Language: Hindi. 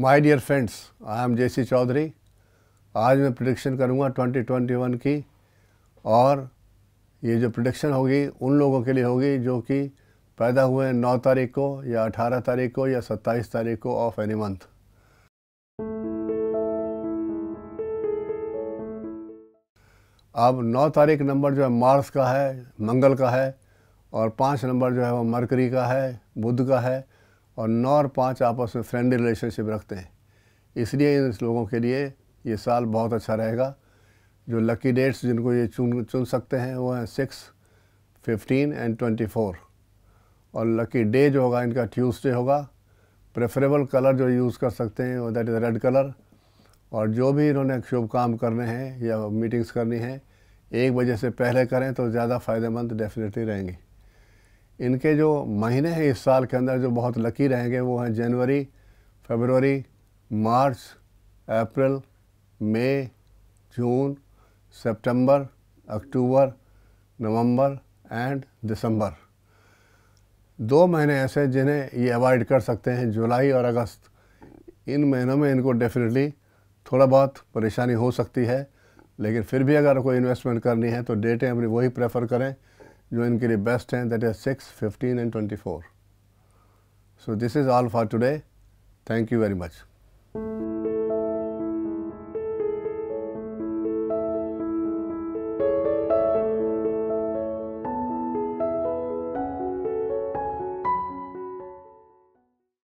My dear friends I am JC Chaudhary आज मैं प्रडिक्शन करूँगा 2021 की और ये जो प्रडिक्शन होगी उन लोगों के लिए होगी जो कि पैदा हुए हैं नौ तारीख को या अठारह तारीख को या सत्ताईस तारीख को ऑफ एनी मंथ अब नौ तारीख नंबर जो है मार्स का है मंगल का है और पाँच नंबर जो है वो मरकरी का है बुध का है और नौ और पाँच आपस में फ्रेंडली रिलेशनशिप रखते हैं इसलिए इन लोगों के लिए ये साल बहुत अच्छा रहेगा जो लकी डेट्स जिनको ये चुन चुन सकते हैं वो हैं six fifteen and twenty four और लकी डे जो होगा इनका ट्यूसडे होगा प्रेफरेबल कलर जो यूज़ कर सकते हैं वो दैट इज़ रेड कलर और जो भी इन्होंने शुभ काम करने हैं या मीटिंग्स करनी है एक बजे से पहले करें तो ज़्यादा फ़ायदेमंद डेफिनेटली रहेंगी इनके जो महीने हैं इस साल के अंदर जो बहुत लकी रहेंगे वो हैं जनवरी फरवरी मार्च अप्रैल मई जून सितंबर, अक्टूबर नवंबर एंड दिसंबर दो महीने ऐसे जिन्हें ये अवॉइड कर सकते हैं जुलाई और अगस्त इन महीनों में इनको डेफिनेटली थोड़ा बहुत परेशानी हो सकती है लेकिन फिर भी अगर कोई इन्वेस्टमेंट करनी है तो डेटें अपनी वही प्रेफर करें you can get a best hand that is 6, 15 and 24. So, this is all for today. Thank you very much.